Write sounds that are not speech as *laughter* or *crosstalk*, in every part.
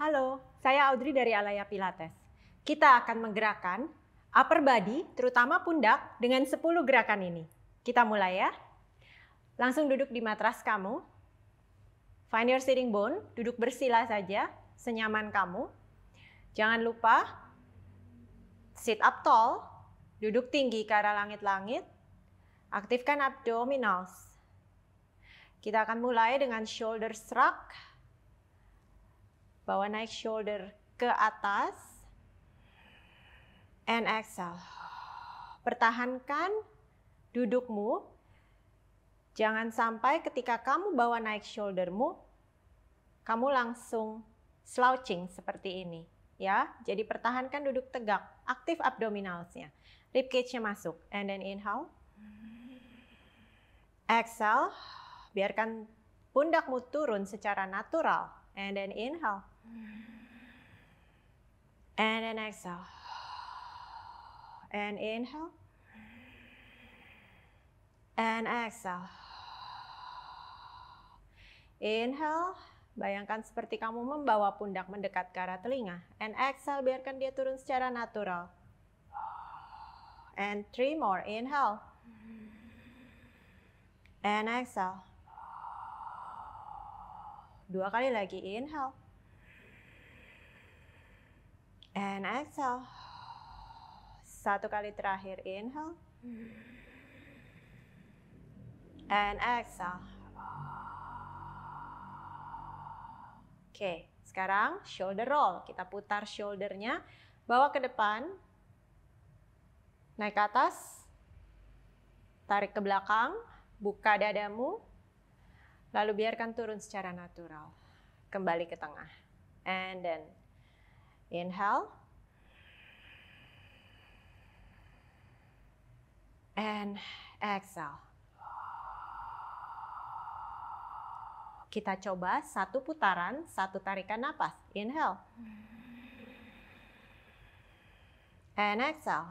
Halo, saya Audrey dari Alaya Pilates. Kita akan menggerakkan upper body, terutama pundak, dengan 10 gerakan ini. Kita mulai ya. Langsung duduk di matras kamu. Find your sitting bone, duduk bersila saja, senyaman kamu. Jangan lupa sit up tall, duduk tinggi ke arah langit-langit. Aktifkan abdominals. Kita akan mulai dengan shoulder shrug Bawa naik shoulder ke atas. And exhale. Pertahankan dudukmu. Jangan sampai ketika kamu bawa naik shouldermu, kamu langsung slouching seperti ini. ya. Jadi pertahankan duduk tegak, aktif abdominalsnya. Rib cage-nya masuk. And then inhale. Exhale. Biarkan pundakmu turun secara natural. And then inhale. And then exhale. And inhale. And exhale. Inhale. Bayangkan seperti kamu membawa pundak mendekat ke arah telinga. And exhale, biarkan dia turun secara natural. And three more. Inhale. And exhale. Dua kali lagi. Inhale. And exhale. Satu kali terakhir, inhale. And exhale. Oke, okay, sekarang shoulder roll. Kita putar shouldernya, bawa ke depan. Naik ke atas. Tarik ke belakang, buka dadamu. Lalu biarkan turun secara natural. Kembali ke tengah. And then Inhale. And exhale. Kita coba satu putaran, satu tarikan napas. Inhale. And exhale.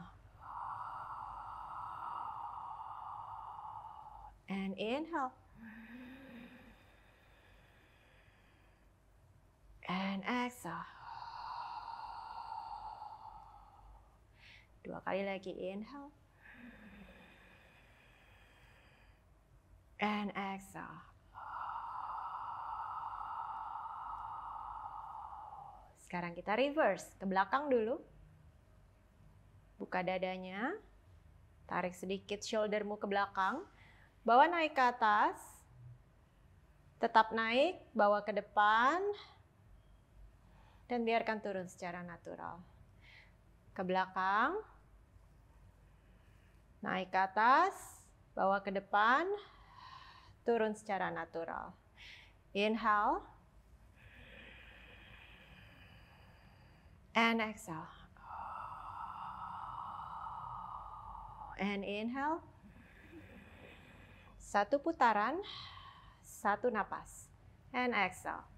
And inhale. And exhale. Dua kali lagi inhale. And exhale. Sekarang kita reverse ke belakang dulu. Buka dadanya. Tarik sedikit shouldermu ke belakang. Bawa naik ke atas. Tetap naik, bawa ke depan. Dan biarkan turun secara natural. Ke belakang. Naik ke atas, bawa ke depan, turun secara natural. Inhale. And exhale. And inhale. Satu putaran, satu napas. And exhale.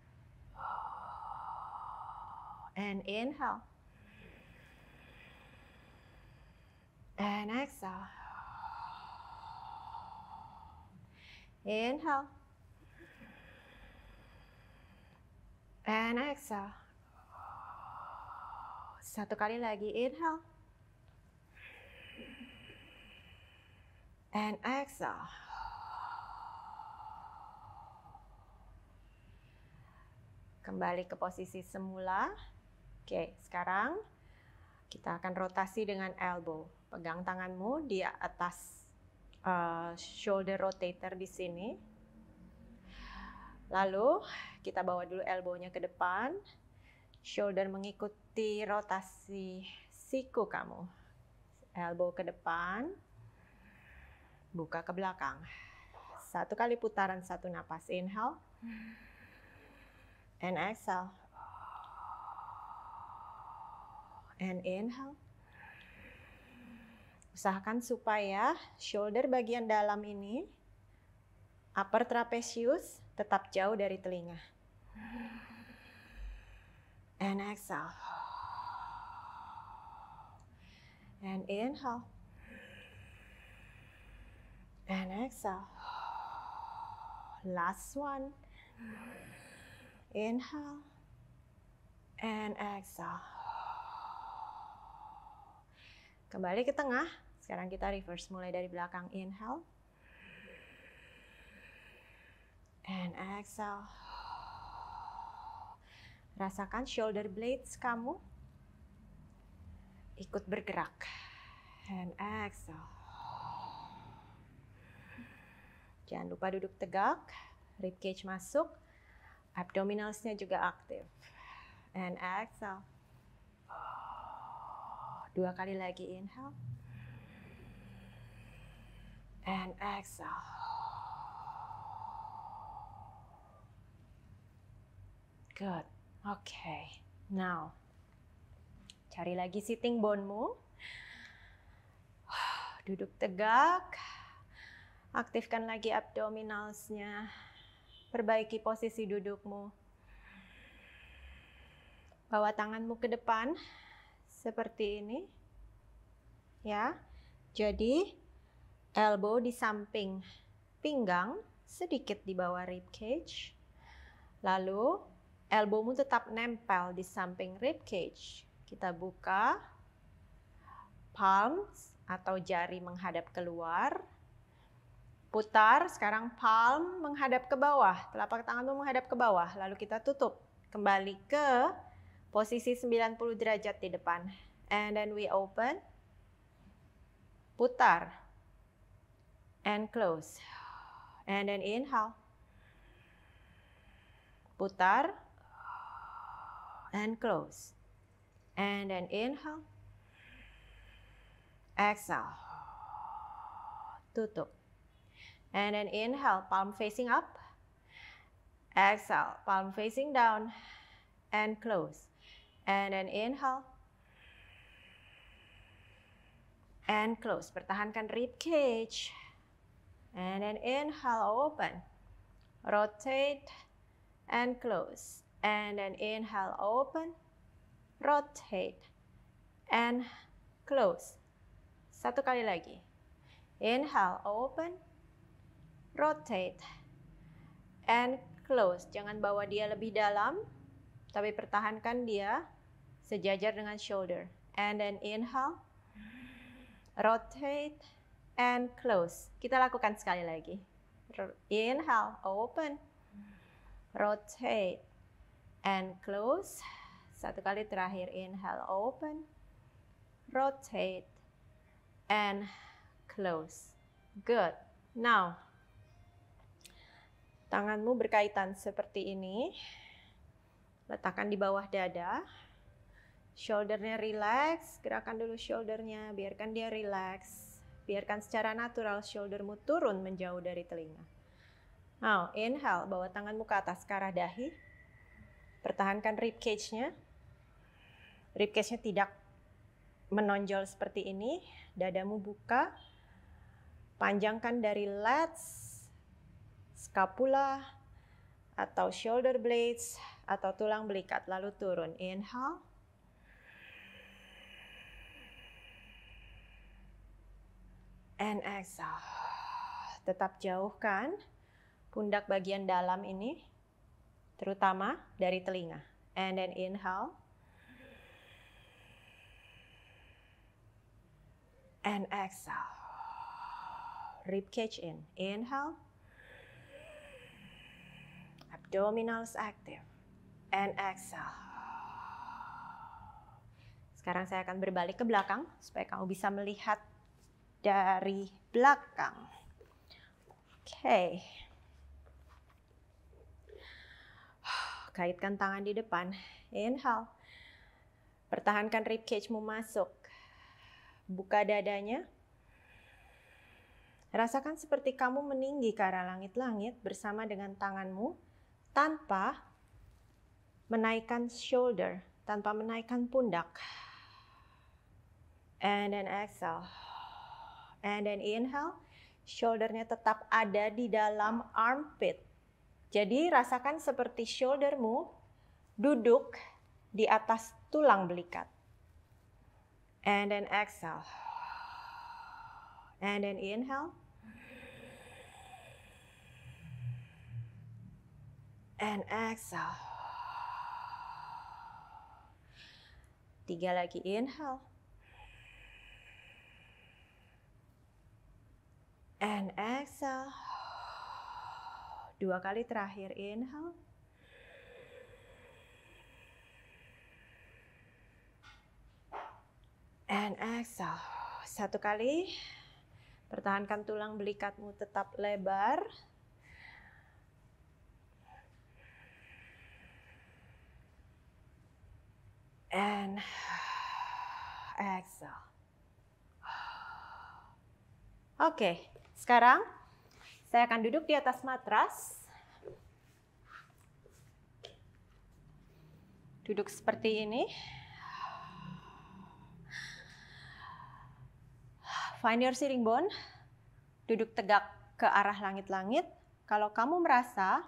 And inhale. and exhale. Inhale. And exhale. Satu kali lagi, inhale. And exhale. Kembali ke posisi semula. Oke, sekarang kita akan rotasi dengan elbow. Pegang tanganmu di atas uh, shoulder rotator di sini. Lalu kita bawa dulu elbownya ke depan. Shoulder mengikuti rotasi siku kamu. Elbow ke depan. Buka ke belakang. Satu kali putaran satu napas. Inhale. And exhale. and inhale. Usahakan supaya shoulder bagian dalam ini, upper trapezius tetap jauh dari telinga. And exhale. And inhale. And exhale. Last one. Inhale. And exhale. Kembali ke tengah. Sekarang kita reverse mulai dari belakang. Inhale. And exhale. Rasakan shoulder blades kamu ikut bergerak. And exhale. Jangan lupa duduk tegak, rib cage masuk, abdominalsnya juga aktif. And exhale. Dua kali lagi inhale. And exhale. Good. Oke. Okay. Now, cari lagi sitting bone-mu. Duduk tegak. Aktifkan lagi abdominalsnya. Perbaiki posisi dudukmu. Bawa tanganmu ke depan, seperti ini ya jadi elbow di samping pinggang sedikit di bawah rib cage lalu elbowmu tetap nempel di samping rib cage kita buka palms atau jari menghadap keluar putar sekarang palm menghadap ke bawah telapak tanganmu menghadap ke bawah lalu kita tutup kembali ke posisi 90 derajat di depan. And then we open, putar, and close. And then inhale, putar, and close. And then inhale, exhale, tutup. And then inhale, palm facing up, exhale, palm facing down, and close. And then inhale. And close. Pertahankan rib cage. And then inhale, open. Rotate and close. And then inhale, open. Rotate and close. Satu kali lagi. Inhale, open. Rotate and close. Jangan bawa dia lebih dalam tapi pertahankan dia sejajar dengan shoulder. And then inhale, rotate, and close. Kita lakukan sekali lagi. Inhale, open, rotate, and close. Satu kali terakhir, inhale, open, rotate, and close. Good. Now, tanganmu berkaitan seperti ini. Letakkan di bawah dada. Shouldernya relax, gerakan dulu shouldernya, biarkan dia relax. Biarkan secara natural shouldermu turun menjauh dari telinga. Now, inhale, bawa tanganmu ke atas ke arah dahi. Pertahankan rib cage-nya. Rib cage-nya tidak menonjol seperti ini. Dadamu buka. Panjangkan dari lats, scapula, atau shoulder blades atau tulang belikat lalu turun. Inhale. And exhale. Tetap jauhkan pundak bagian dalam ini terutama dari telinga. And then inhale. And exhale. Rib cage in. Inhale. Abdominals active and exhale. Sekarang saya akan berbalik ke belakang supaya kamu bisa melihat dari belakang. Oke. Okay. Kaitkan tangan di depan. Inhale. Pertahankan rib mu masuk. Buka dadanya. Rasakan seperti kamu meninggi ke arah langit-langit bersama dengan tanganmu tanpa menaikkan shoulder tanpa menaikkan pundak. And then exhale. And then inhale. Shouldernya tetap ada di dalam armpit. Jadi rasakan seperti shouldermu duduk di atas tulang belikat. And then exhale. And then inhale. And exhale. Tiga lagi inhale. And exhale. Dua kali terakhir inhale. And exhale. Satu kali. Pertahankan tulang belikatmu tetap lebar. and *sighs* exhale. *sighs* Oke, sekarang saya akan duduk di atas matras. Duduk seperti ini. Find your sitting bone. Duduk tegak ke arah langit-langit. Kalau kamu merasa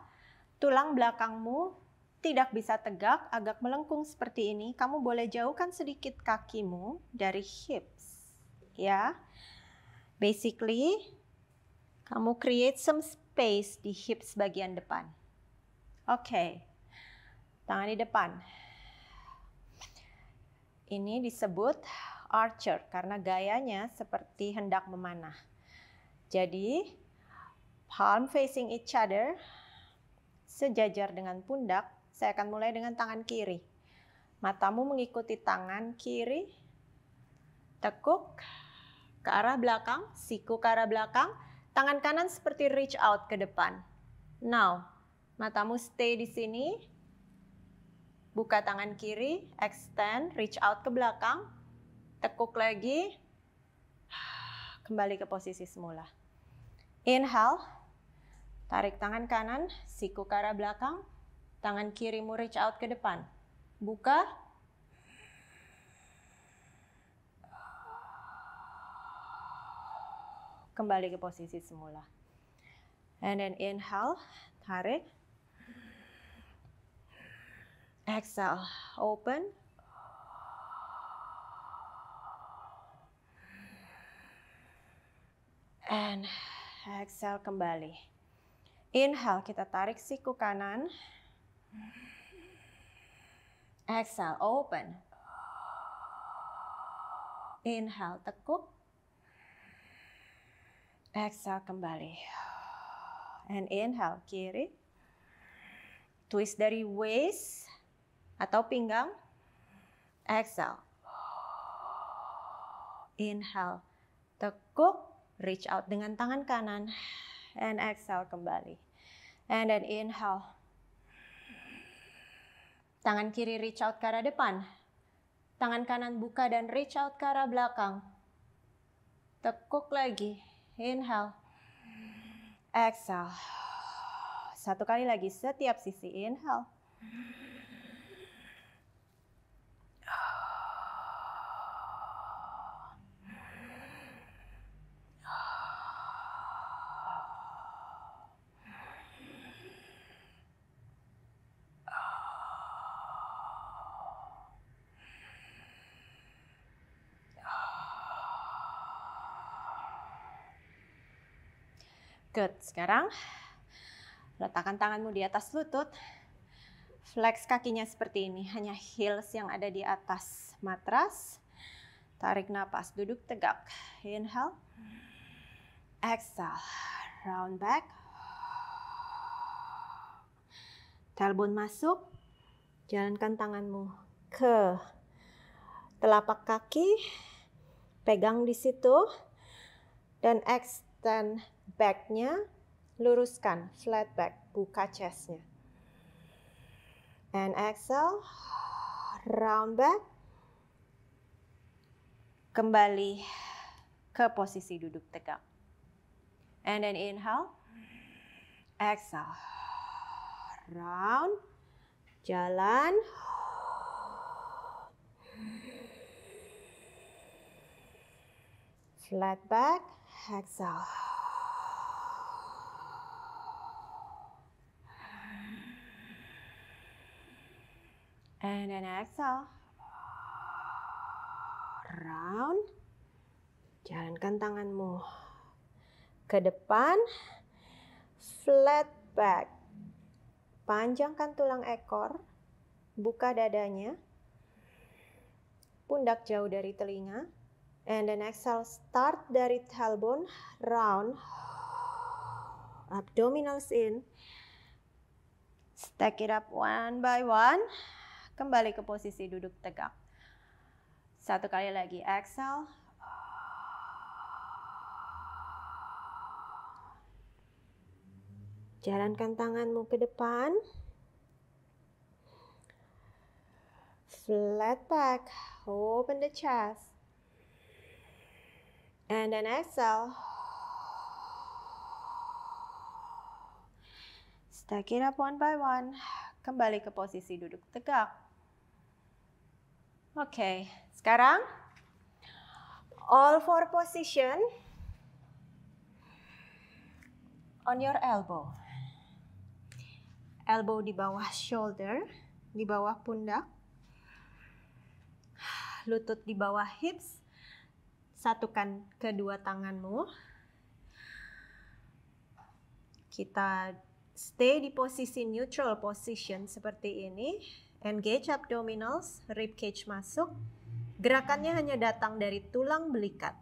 tulang belakangmu tidak bisa tegak, agak melengkung seperti ini, kamu boleh jauhkan sedikit kakimu dari hips. Ya. Basically, kamu create some space di hips bagian depan. Oke. Okay. Tangan di depan. Ini disebut archer karena gayanya seperti hendak memanah. Jadi, palm facing each other, sejajar dengan pundak, saya akan mulai dengan tangan kiri. Matamu mengikuti tangan kiri. Tekuk ke arah belakang, siku ke arah belakang. Tangan kanan seperti reach out ke depan. Now, matamu stay di sini. Buka tangan kiri, extend, reach out ke belakang. Tekuk lagi. Kembali ke posisi semula. Inhale, tarik tangan kanan, siku ke arah belakang, Tangan kirimu reach out ke depan. Buka. Kembali ke posisi semula. And then inhale, tarik. Exhale, open. And exhale kembali. Inhale, kita tarik siku kanan, Exhale, open. Inhale, tekuk. Exhale, kembali. And inhale, kiri. Twist dari waist atau pinggang. Exhale. Inhale, tekuk. Reach out dengan tangan kanan. And exhale, kembali. And then inhale, Tangan kiri reach out ke arah depan. Tangan kanan buka dan reach out ke arah belakang. Tekuk lagi. Inhale. Exhale. Satu kali lagi setiap sisi. Inhale. Good. Sekarang letakkan tanganmu di atas lutut. Flex kakinya seperti ini, hanya heels yang ada di atas matras. Tarik nafas, duduk tegak. Inhale. Exhale. Round back. Talbun masuk. Jalankan tanganmu ke telapak kaki. Pegang di situ. Dan extend backnya luruskan flat back buka chestnya and exhale round back kembali ke posisi duduk tegak and then inhale exhale round jalan flat back exhale And then exhale. Round. Jalankan tanganmu ke depan. Flat back. Panjangkan tulang ekor. Buka dadanya. Pundak jauh dari telinga. And then exhale, start dari tailbone, round, abdominals in. Stack it up one by one. Kembali ke posisi duduk tegak. Satu kali lagi, exhale. Jalankan tanganmu ke depan. Flat back, open the chest. And then exhale. Stack it up one by one. Kembali ke posisi duduk tegak. Oke, okay. sekarang all four position on your elbow. Elbow di bawah shoulder, di bawah pundak. Lutut di bawah hips. Satukan kedua tanganmu. Kita stay di posisi neutral position seperti ini. Kan Engage abdominals, rib cage masuk. Gerakannya hanya datang dari tulang belikat.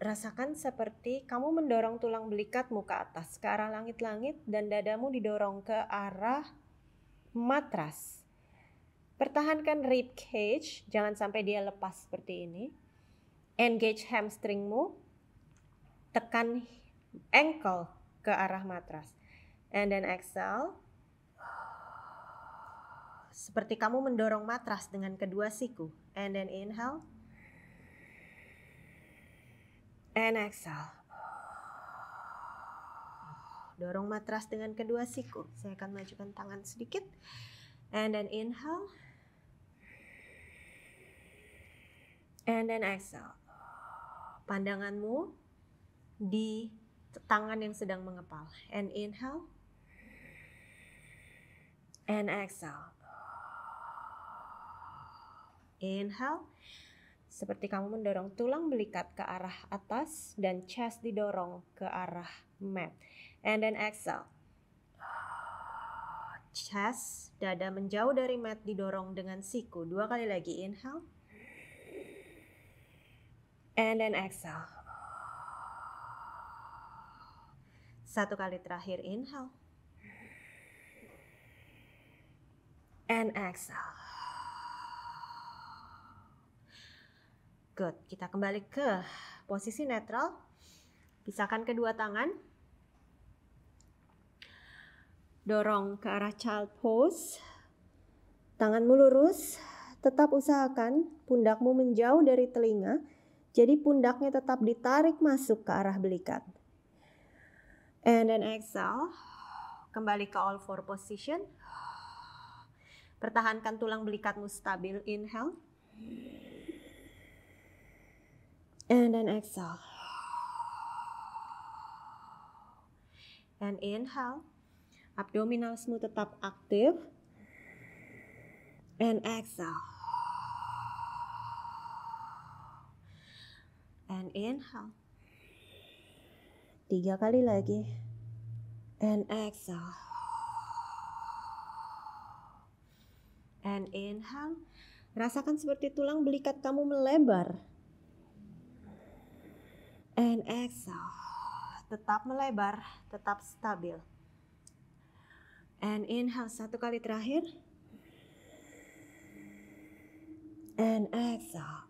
Rasakan seperti kamu mendorong tulang belikatmu ke atas, ke arah langit-langit, dan dadamu didorong ke arah matras. Pertahankan rib cage, jangan sampai dia lepas seperti ini. Engage hamstringmu, tekan ankle ke arah matras. And then exhale seperti kamu mendorong matras dengan kedua siku. And then inhale. And exhale. Dorong matras dengan kedua siku. Saya akan majukan tangan sedikit. And then inhale. And then exhale. Pandanganmu di tangan yang sedang mengepal. And inhale. And exhale. Inhale. Seperti kamu mendorong tulang belikat ke arah atas dan chest didorong ke arah mat. And then exhale. Chest, dada menjauh dari mat didorong dengan siku. Dua kali lagi inhale. And then exhale. Satu kali terakhir inhale. And exhale. Good. Kita kembali ke posisi netral. Pisahkan kedua tangan. Dorong ke arah child pose. Tanganmu lurus. Tetap usahakan pundakmu menjauh dari telinga. Jadi pundaknya tetap ditarik masuk ke arah belikat. And then exhale. Kembali ke all four position. Pertahankan tulang belikatmu stabil. Inhale. And then exhale. And inhale. Abdominal smooth tetap aktif. And exhale. And inhale. Tiga kali lagi. And exhale. And inhale. Rasakan seperti tulang belikat kamu melebar and exhale. Tetap melebar, tetap stabil. And inhale satu kali terakhir. And exhale.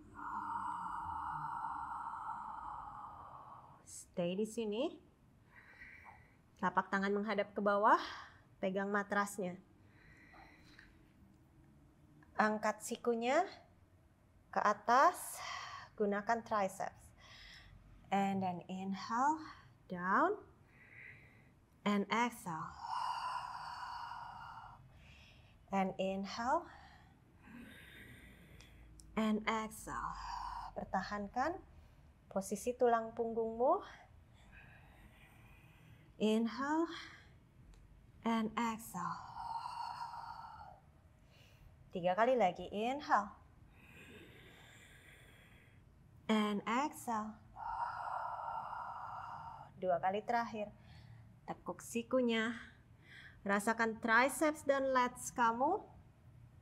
Stay di sini. Lapak tangan menghadap ke bawah, pegang matrasnya. Angkat sikunya ke atas, gunakan triceps and then inhale down and exhale and inhale and exhale pertahankan posisi tulang punggungmu inhale and exhale tiga kali lagi inhale and exhale dua kali terakhir. Tekuk sikunya. Rasakan triceps dan lats kamu.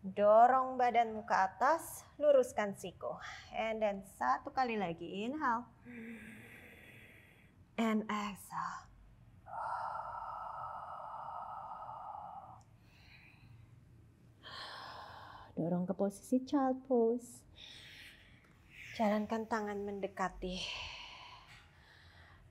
Dorong badanmu ke atas, luruskan siku. And then satu kali lagi, inhale. And exhale. Dorong ke posisi child pose. Jalankan tangan mendekati